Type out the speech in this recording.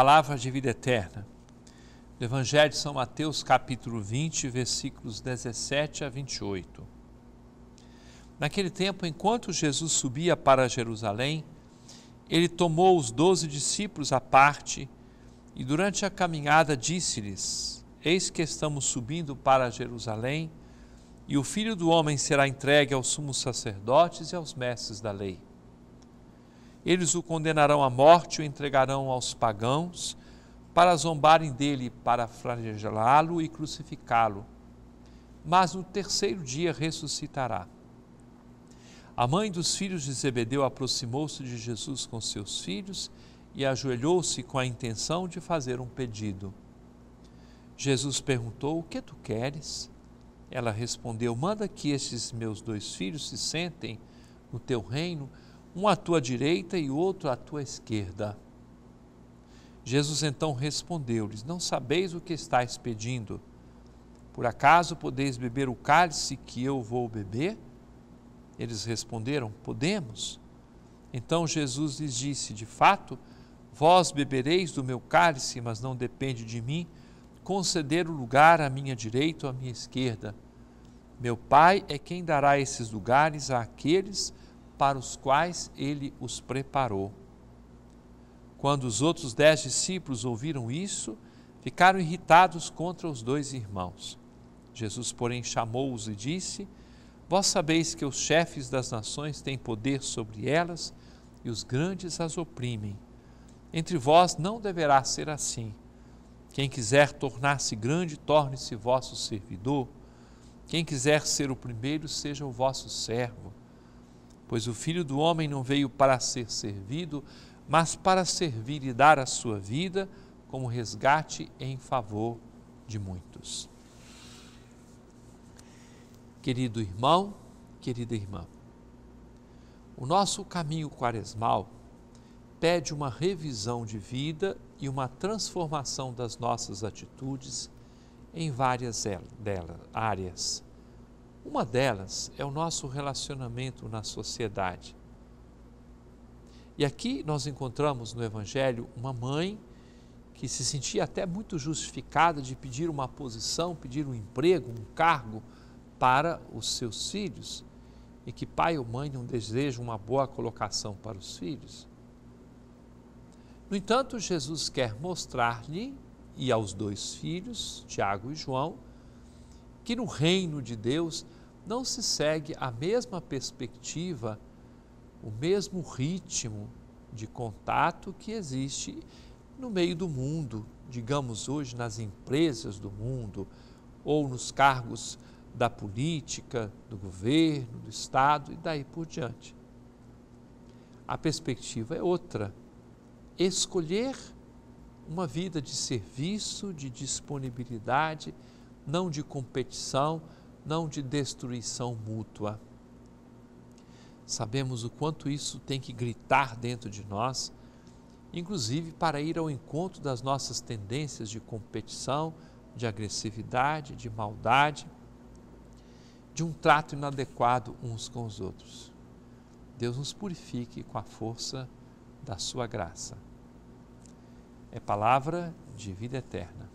palavras de vida eterna. Do Evangelho de São Mateus, capítulo 20, versículos 17 a 28. Naquele tempo, enquanto Jesus subia para Jerusalém, ele tomou os doze discípulos à parte e, durante a caminhada, disse-lhes: Eis que estamos subindo para Jerusalém e o filho do homem será entregue aos sumos sacerdotes e aos mestres da lei eles o condenarão à morte, o entregarão aos pagãos, para zombarem dele, para flagelá-lo e crucificá-lo. Mas no terceiro dia ressuscitará. A mãe dos filhos de Zebedeu aproximou-se de Jesus com seus filhos e ajoelhou-se com a intenção de fazer um pedido. Jesus perguntou: O que tu queres? Ela respondeu: Manda que estes meus dois filhos se sentem no teu reino um à tua direita e outro à tua esquerda. Jesus então respondeu-lhes: Não sabeis o que estáis pedindo. Por acaso podeis beber o cálice que eu vou beber? Eles responderam: Podemos. Então Jesus lhes disse: De fato, vós bebereis do meu cálice, mas não depende de mim conceder o lugar à minha direita ou à minha esquerda. Meu Pai é quem dará esses lugares àqueles para os quais ele os preparou. Quando os outros dez discípulos ouviram isso, ficaram irritados contra os dois irmãos. Jesus, porém, chamou-os e disse: Vós sabeis que os chefes das nações têm poder sobre elas e os grandes as oprimem. Entre vós não deverá ser assim. Quem quiser tornar-se grande, torne-se vosso servidor. Quem quiser ser o primeiro, seja o vosso servo pois o filho do homem não veio para ser servido, mas para servir e dar a sua vida como resgate em favor de muitos. Querido irmão, querida irmã, o nosso caminho quaresmal pede uma revisão de vida e uma transformação das nossas atitudes em várias áreas uma delas é o nosso relacionamento na sociedade. E aqui nós encontramos no Evangelho uma mãe que se sentia até muito justificada de pedir uma posição, pedir um emprego, um cargo para os seus filhos, e que pai ou mãe não desejam uma boa colocação para os filhos. No entanto, Jesus quer mostrar-lhe e aos dois filhos, Tiago e João, que no reino de Deus não se segue a mesma perspectiva, o mesmo ritmo de contato que existe no meio do mundo, digamos hoje nas empresas do mundo ou nos cargos da política, do governo, do Estado e daí por diante. A perspectiva é outra. Escolher uma vida de serviço, de disponibilidade, não de competição, não de destruição mútua. Sabemos o quanto isso tem que gritar dentro de nós, inclusive para ir ao encontro das nossas tendências de competição, de agressividade, de maldade, de um trato inadequado uns com os outros. Deus nos purifique com a força da Sua graça. É palavra de vida eterna.